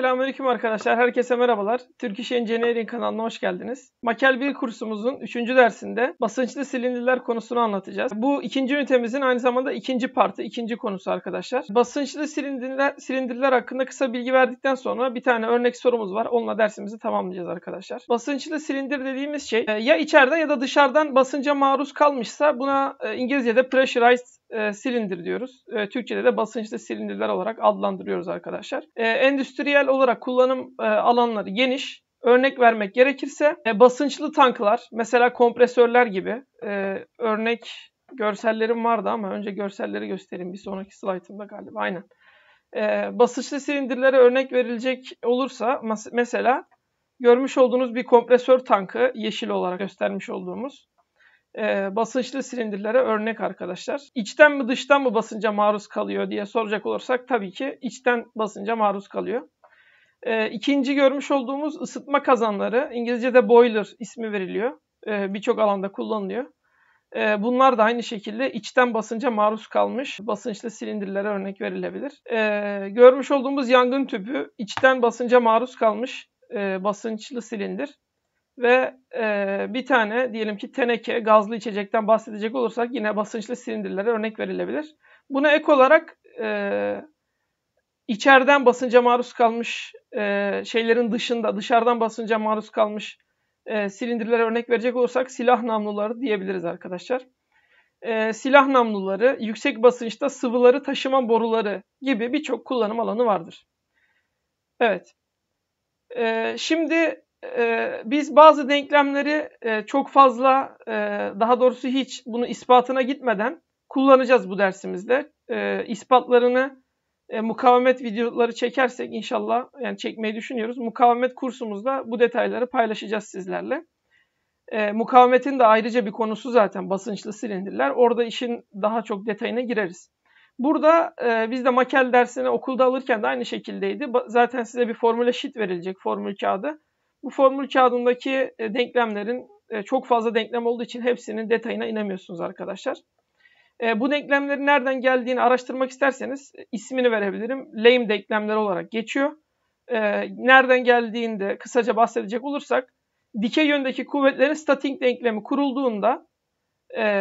Selamünaleyküm arkadaşlar. Herkese merhabalar. Turkish Engineering kanalına hoş geldiniz. Makel 1 kursumuzun 3. dersinde basınçlı silindirler konusunu anlatacağız. Bu ikinci ünitemizin aynı zamanda ikinci partı, ikinci konusu arkadaşlar. Basınçlı silindirler, silindirler hakkında kısa bilgi verdikten sonra bir tane örnek sorumuz var. Onunla dersimizi tamamlayacağız arkadaşlar. Basınçlı silindir dediğimiz şey e, ya içeride ya da dışarıdan basınca maruz kalmışsa buna e, İngilizce'de pressurized e, silindir diyoruz. E, Türkçe'de de basınçlı silindirler olarak adlandırıyoruz arkadaşlar. E, endüstriyel olarak kullanım e, alanları geniş. Örnek vermek gerekirse e, basınçlı tanklar, mesela kompresörler gibi e, örnek görsellerim vardı ama önce görselleri göstereyim bir sonraki slaytımda galiba aynen. E, basınçlı silindirlere örnek verilecek olursa mesela görmüş olduğunuz bir kompresör tankı yeşil olarak göstermiş olduğumuz e, basınçlı silindirlere örnek arkadaşlar. İçten mi dıştan mı basınca maruz kalıyor diye soracak olursak tabii ki içten basınca maruz kalıyor. E, ikinci görmüş olduğumuz ısıtma kazanları İngilizce'de boiler ismi veriliyor. E, Birçok alanda kullanılıyor. E, bunlar da aynı şekilde içten basınca maruz kalmış basınçlı silindirlere örnek verilebilir. E, görmüş olduğumuz yangın tüpü içten basınca maruz kalmış e, basınçlı silindir ve e, bir tane diyelim ki teneke gazlı içecekten bahsedecek olursak yine basınçlı silindirlere örnek verilebilir. Buna ek olarak e, içeriden basınca maruz kalmış e, şeylerin dışında dışarıdan basınca maruz kalmış e, silindirlere örnek verecek olursak silah namluları diyebiliriz arkadaşlar. E, silah namluları, yüksek basınçta sıvıları taşıma boruları gibi birçok kullanım alanı vardır. Evet. E, şimdi e, biz bazı denklemleri e, çok fazla e, daha doğrusu hiç bunu ispatına gitmeden kullanacağız bu dersimizde. E, ispatlarını e, mukavemet videoları çekersek inşallah yani çekmeyi düşünüyoruz. Mukavemet kursumuzda bu detayları paylaşacağız sizlerle. E, mukavemetin de ayrıca bir konusu zaten basınçlı silindirler. Orada işin daha çok detayına gireriz. Burada e, biz de makel dersini okulda alırken de aynı şekildeydi. Ba- zaten size bir formüle sheet verilecek formül kağıdı. Bu formül kağıdındaki e, denklemlerin e, çok fazla denklem olduğu için hepsinin detayına inemiyorsunuz arkadaşlar. E, bu denklemlerin nereden geldiğini araştırmak isterseniz ismini verebilirim. Lame denklemleri olarak geçiyor. Nereden geldiğinde kısaca bahsedecek olursak dikey yöndeki kuvvetlerin statik denklemi kurulduğunda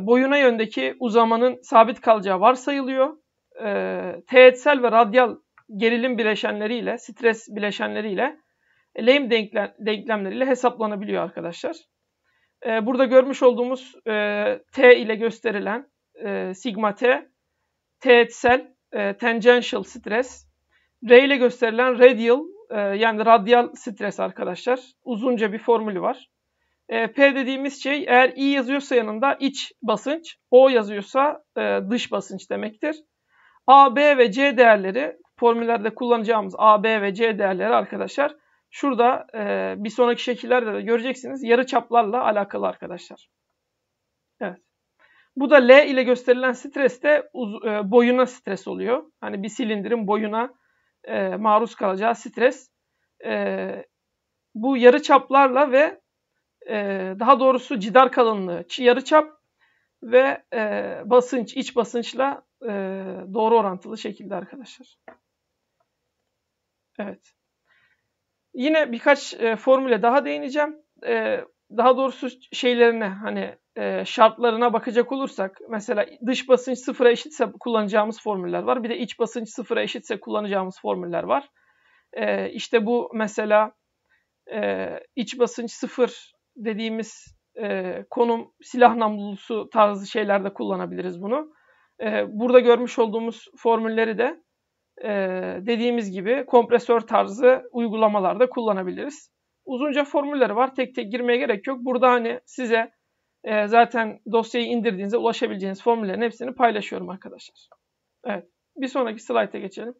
boyuna yöndeki uzamanın sabit kalacağı varsayılıyor. Teğetsel ve radyal gerilim bileşenleriyle, stres bileşenleriyle lehim denklem, denklemleriyle hesaplanabiliyor arkadaşlar. E, burada görmüş olduğumuz e, T ile gösterilen e, sigma T, teğetsel, e, tangential stres, R ile gösterilen radial e, yani radyal stres arkadaşlar. Uzunca bir formülü var. E, P dediğimiz şey eğer I yazıyorsa yanında iç basınç, O yazıyorsa e, dış basınç demektir. A, B ve C değerleri formüllerde kullanacağımız A, B ve C değerleri arkadaşlar Şurada e, bir sonraki şekillerde de göreceksiniz. Yarı çaplarla alakalı arkadaşlar. Evet. Bu da L ile gösterilen stres de e, boyuna stres oluyor. Hani bir silindirin boyuna e, maruz kalacağı stres. E, bu yarı çaplarla ve e, daha doğrusu cidar kalınlığı yarı çap ve e, basınç, iç basınçla e, doğru orantılı şekilde arkadaşlar. Evet. Yine birkaç e, formüle daha değineceğim. E, daha doğrusu şeylerine hani e, şartlarına bakacak olursak mesela dış basınç sıfıra eşitse kullanacağımız formüller var. Bir de iç basınç sıfıra eşitse kullanacağımız formüller var. E, işte bu mesela e, iç basınç sıfır dediğimiz e, konum silah namlusu tarzı şeylerde kullanabiliriz bunu. E, burada görmüş olduğumuz formülleri de e, dediğimiz gibi kompresör tarzı uygulamalarda kullanabiliriz. Uzunca formülleri var. Tek tek girmeye gerek yok. Burada hani size e, zaten dosyayı indirdiğinizde ulaşabileceğiniz formüllerin hepsini paylaşıyorum arkadaşlar. Evet. Bir sonraki slayta geçelim.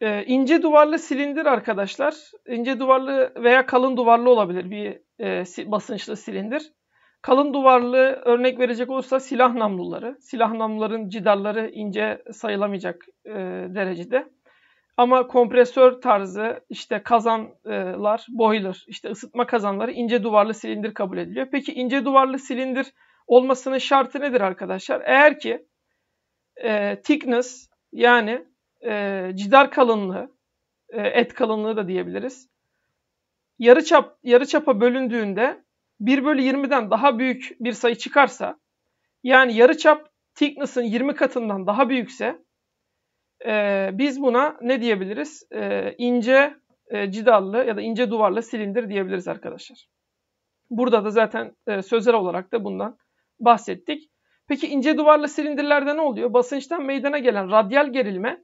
E, ince duvarlı silindir arkadaşlar. İnce duvarlı veya kalın duvarlı olabilir bir e, basınçlı silindir. Kalın duvarlı örnek verecek olursa silah namluları. Silah namluların cidarları ince sayılamayacak e, derecede. Ama kompresör tarzı işte kazanlar, boiler, işte ısıtma kazanları ince duvarlı silindir kabul ediliyor. Peki ince duvarlı silindir olmasının şartı nedir arkadaşlar? Eğer ki e, thickness yani e, cidar kalınlığı, e, et kalınlığı da diyebiliriz. Yarı çap yarı çapa bölündüğünde 1 bölü 20'den daha büyük bir sayı çıkarsa yani yarı çap thickness'ın 20 katından daha büyükse e, biz buna ne diyebiliriz? E, ince e, cidallı ya da ince duvarlı silindir diyebiliriz arkadaşlar. Burada da zaten e, sözel olarak da bundan bahsettik. Peki ince duvarlı silindirlerde ne oluyor? Basınçtan meydana gelen radyal gerilme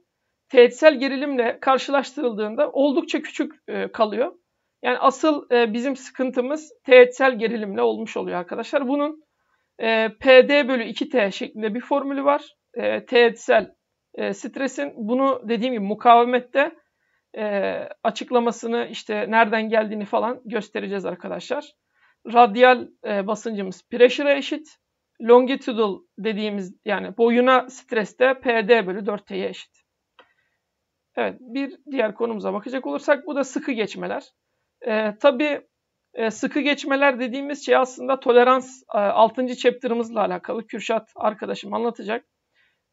teğetsel gerilimle karşılaştırıldığında oldukça küçük e, kalıyor. Yani asıl e, bizim sıkıntımız teğetsel gerilimle olmuş oluyor arkadaşlar. Bunun e, PD bölü 2T şeklinde bir formülü var. E, teğetsel e, stresin bunu dediğim gibi mukavemette e, açıklamasını işte nereden geldiğini falan göstereceğiz arkadaşlar. Radyal e, basıncımız pressure'a eşit. Longitudal dediğimiz yani boyuna streste PD bölü 4T'ye eşit. Evet bir diğer konumuza bakacak olursak bu da sıkı geçmeler. E, tabii e, sıkı geçmeler dediğimiz şey aslında tolerans e, 6. chapter'ımızla alakalı. Kürşat arkadaşım anlatacak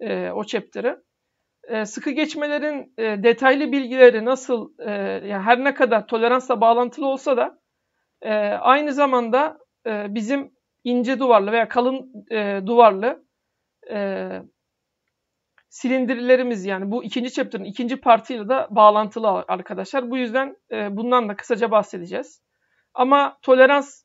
e, o chapter'ı. E, sıkı geçmelerin e, detaylı bilgileri nasıl e, yani her ne kadar toleransla bağlantılı olsa da e, aynı zamanda e, bizim ince duvarlı veya kalın e, duvarlı e, Silindirlerimiz yani bu ikinci chapter'ın ikinci partıyla da bağlantılı arkadaşlar. Bu yüzden e, bundan da kısaca bahsedeceğiz. Ama tolerans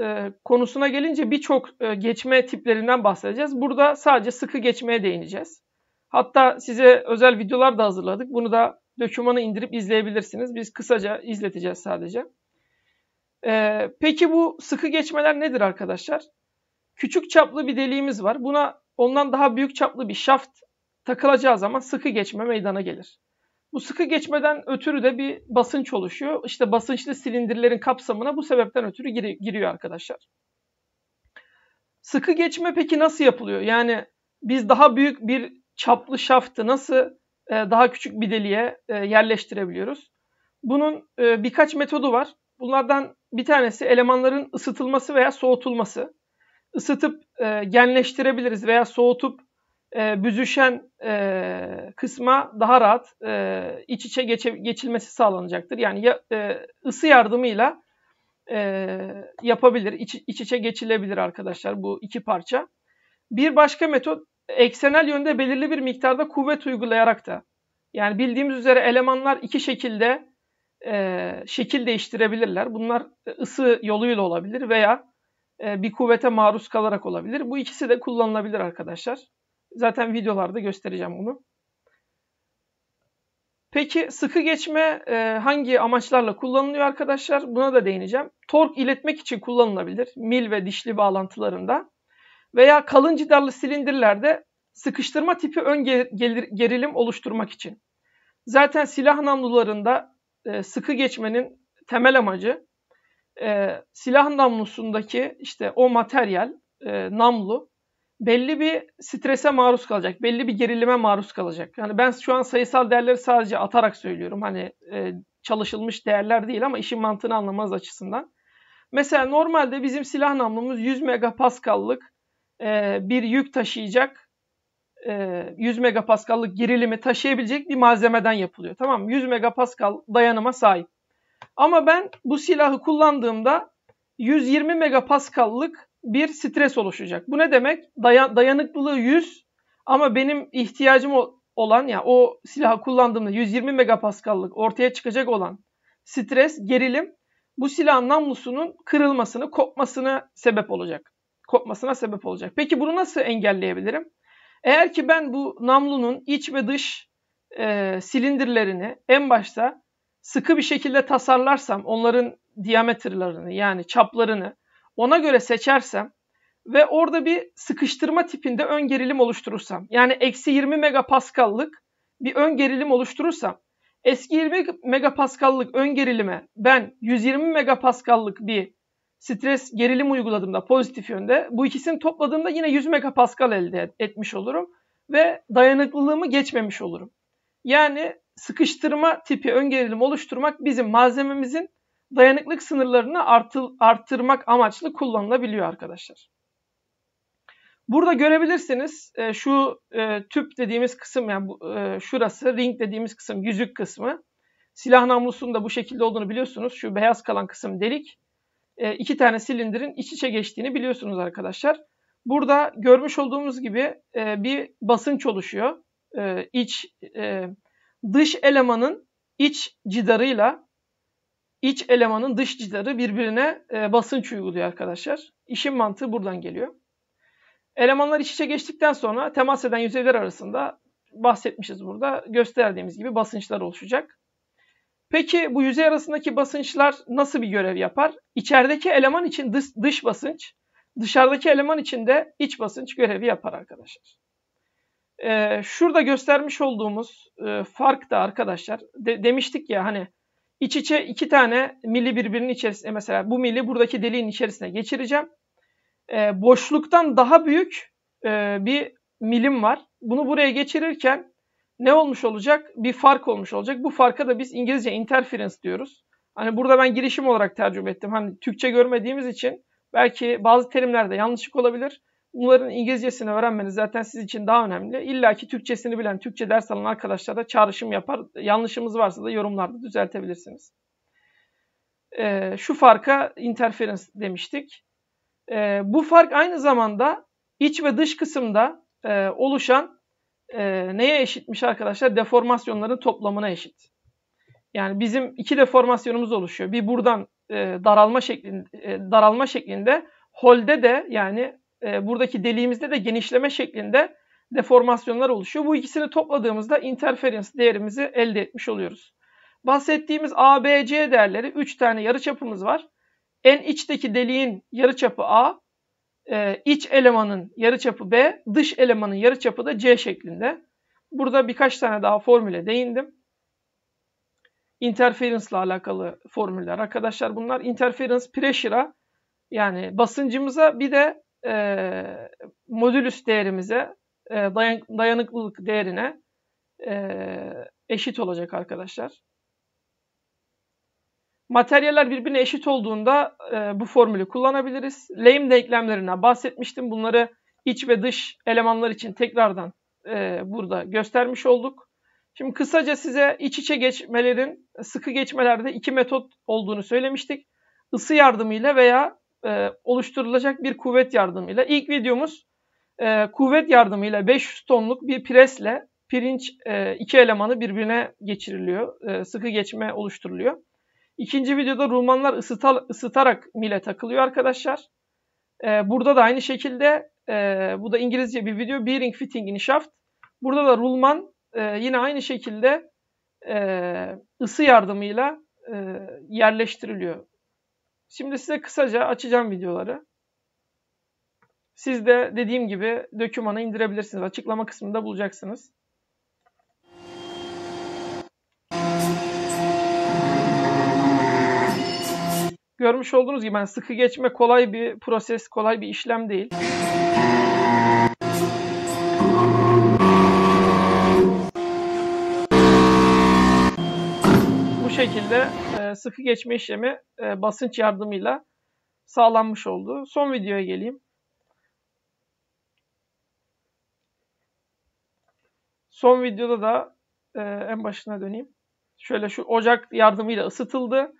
e, konusuna gelince birçok e, geçme tiplerinden bahsedeceğiz. Burada sadece sıkı geçmeye değineceğiz. Hatta size özel videolar da hazırladık. Bunu da dokümanı indirip izleyebilirsiniz. Biz kısaca izleteceğiz sadece. Ee, peki bu sıkı geçmeler nedir arkadaşlar? Küçük çaplı bir deliğimiz var. Buna ondan daha büyük çaplı bir şaft takılacağı zaman sıkı geçme meydana gelir. Bu sıkı geçmeden ötürü de bir basınç oluşuyor. İşte basınçlı silindirlerin kapsamına bu sebepten ötürü gir- giriyor arkadaşlar. Sıkı geçme peki nasıl yapılıyor? Yani biz daha büyük bir çaplı şaftı nasıl e, daha küçük bir deliğe e, yerleştirebiliyoruz? Bunun e, birkaç metodu var. Bunlardan bir tanesi elemanların ısıtılması veya soğutulması. Isıtıp genleştirebiliriz veya soğutup e, büzüşen e, kısma daha rahat e, iç içe geçe, geçilmesi sağlanacaktır. Yani ya, e, ısı yardımıyla e, yapabilir, iç, iç içe geçilebilir arkadaşlar bu iki parça. Bir başka metot eksenel yönde belirli bir miktarda kuvvet uygulayarak da. Yani bildiğimiz üzere elemanlar iki şekilde e, şekil değiştirebilirler. Bunlar e, ısı yoluyla olabilir veya e, bir kuvvete maruz kalarak olabilir. Bu ikisi de kullanılabilir arkadaşlar. Zaten videolarda göstereceğim onu. Peki sıkı geçme e, hangi amaçlarla kullanılıyor arkadaşlar? Buna da değineceğim. Tork iletmek için kullanılabilir. Mil ve dişli bağlantılarında. Veya kalın cidarlı silindirlerde sıkıştırma tipi ön gerilim oluşturmak için. Zaten silah namlularında e, sıkı geçmenin temel amacı e, silah namlusundaki işte o materyal, e, namlu belli bir strese maruz kalacak. Belli bir gerilime maruz kalacak. Yani ben şu an sayısal değerleri sadece atarak söylüyorum. Hani e, çalışılmış değerler değil ama işin mantığını anlamaz açısından. Mesela normalde bizim silah namlumuz 100 megapaskallık e, bir yük taşıyacak. E, 100 megapaskallık gerilimi taşıyabilecek bir malzemeden yapılıyor. Tamam mı? 100 megapaskal dayanıma sahip. Ama ben bu silahı kullandığımda 120 megapaskallık bir stres oluşacak. Bu ne demek? Dayan, dayanıklılığı 100 ama benim ihtiyacım olan ya yani o silahı kullandığımda 120 megapaskallık ortaya çıkacak olan stres, gerilim bu silahın namlusunun kırılmasını, kopmasına sebep olacak. Kopmasına sebep olacak. Peki bunu nasıl engelleyebilirim? Eğer ki ben bu namlunun iç ve dış e, silindirlerini en başta sıkı bir şekilde tasarlarsam onların diametrelerini yani çaplarını ona göre seçersem ve orada bir sıkıştırma tipinde ön gerilim oluşturursam yani eksi 20 megapaskallık bir ön gerilim oluşturursam eski 20 megapaskallık ön gerilime ben 120 megapaskallık bir stres gerilim uyguladığımda pozitif yönde bu ikisini topladığımda yine 100 megapaskal elde etmiş olurum ve dayanıklılığımı geçmemiş olurum. Yani sıkıştırma tipi ön gerilim oluşturmak bizim malzememizin dayanıklık sınırlarını artı, arttırmak amaçlı kullanılabiliyor arkadaşlar. Burada görebilirsiniz e, şu e, tüp dediğimiz kısım yani bu, e, şurası ring dediğimiz kısım yüzük kısmı. Silah namlusunun da bu şekilde olduğunu biliyorsunuz. Şu beyaz kalan kısım delik. E, iki tane silindirin iç içe geçtiğini biliyorsunuz arkadaşlar. Burada görmüş olduğumuz gibi e, bir basınç oluşuyor. E, iç e, Dış elemanın iç cidarıyla iç elemanın dış cidarı birbirine e, basınç uyguluyor arkadaşlar. İşin mantığı buradan geliyor. Elemanlar iç içe geçtikten sonra temas eden yüzeyler arasında bahsetmişiz burada. Gösterdiğimiz gibi basınçlar oluşacak. Peki bu yüzey arasındaki basınçlar nasıl bir görev yapar? İçerideki eleman için dış, dış basınç, dışarıdaki eleman için de iç basınç görevi yapar arkadaşlar. Ee, şurada göstermiş olduğumuz e, fark da arkadaşlar de, demiştik ya hani İç içe iki tane mili birbirinin içerisinde mesela bu mili buradaki deliğin içerisine geçireceğim. E, boşluktan daha büyük e, bir milim var. Bunu buraya geçirirken ne olmuş olacak? Bir fark olmuş olacak. Bu farka da biz İngilizce interference diyoruz. Hani burada ben girişim olarak tercüme ettim. Hani Türkçe görmediğimiz için belki bazı terimlerde yanlışlık olabilir. Bunların İngilizcesini öğrenmeniz zaten siz için daha önemli. İlla ki Türkçesini bilen, Türkçe ders alan arkadaşlar da çağrışım yapar. Yanlışımız varsa da yorumlarda düzeltebilirsiniz. Ee, şu farka interference demiştik. Ee, bu fark aynı zamanda iç ve dış kısımda e, oluşan e, neye eşitmiş arkadaşlar? Deformasyonların toplamına eşit. Yani bizim iki deformasyonumuz oluşuyor. Bir buradan e, daralma şeklinde, e, daralma şeklinde holde de yani e, buradaki deliğimizde de genişleme şeklinde deformasyonlar oluşuyor. Bu ikisini topladığımızda interferans değerimizi elde etmiş oluyoruz. Bahsettiğimiz ABC değerleri 3 tane yarıçapımız var. En içteki deliğin yarıçapı A, e, iç elemanın yarıçapı B, dış elemanın yarıçapı da C şeklinde. Burada birkaç tane daha formüle değindim. Interference'la alakalı formüller arkadaşlar bunlar. Interference pressure'a yani basıncımıza bir de e, modülüs değerimize, e, dayan, dayanıklılık değerine e, eşit olacak arkadaşlar. Materyaller birbirine eşit olduğunda e, bu formülü kullanabiliriz. Lehim denklemlerinden bahsetmiştim. Bunları iç ve dış elemanlar için tekrardan e, burada göstermiş olduk. Şimdi kısaca size iç içe geçmelerin, sıkı geçmelerde iki metot olduğunu söylemiştik. Isı yardımıyla veya e, oluşturulacak bir kuvvet yardımıyla. İlk videomuz e, kuvvet yardımıyla 500 tonluk bir presle pirinç e, iki elemanı birbirine geçiriliyor. E, sıkı geçme oluşturuluyor. İkinci videoda rulmanlar ısıtal, ısıtarak mile takılıyor arkadaşlar. E, burada da aynı şekilde e, bu da İngilizce bir video. Bearing fitting in shaft. Burada da rulman e, yine aynı şekilde e, ısı yardımıyla e, yerleştiriliyor Şimdi size kısaca açacağım videoları. Siz de dediğim gibi dökümanı indirebilirsiniz. Açıklama kısmında bulacaksınız. Görmüş olduğunuz gibi ben yani sıkı geçme kolay bir proses, kolay bir işlem değil. Bu şekilde sıkı geçme işlemi e, basınç yardımıyla sağlanmış oldu. Son videoya geleyim. Son videoda da e, en başına döneyim. Şöyle şu ocak yardımıyla ısıtıldı.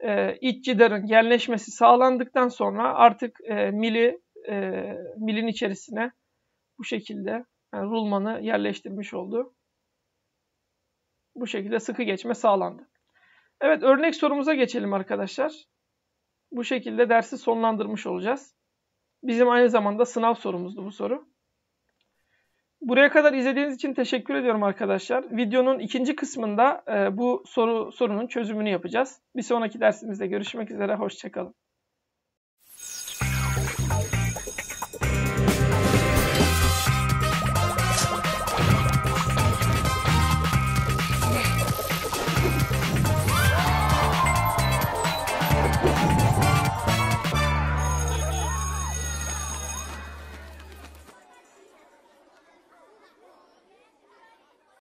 E, iç cidarın genleşmesi sağlandıktan sonra artık e, mili e, milin içerisine bu şekilde yani rulmanı yerleştirmiş oldu. Bu şekilde sıkı geçme sağlandı. Evet örnek sorumuza geçelim arkadaşlar. Bu şekilde dersi sonlandırmış olacağız. Bizim aynı zamanda sınav sorumuzdu bu soru. Buraya kadar izlediğiniz için teşekkür ediyorum arkadaşlar. Videonun ikinci kısmında e, bu soru sorunun çözümünü yapacağız. Bir sonraki dersimizde görüşmek üzere. Hoşçakalın.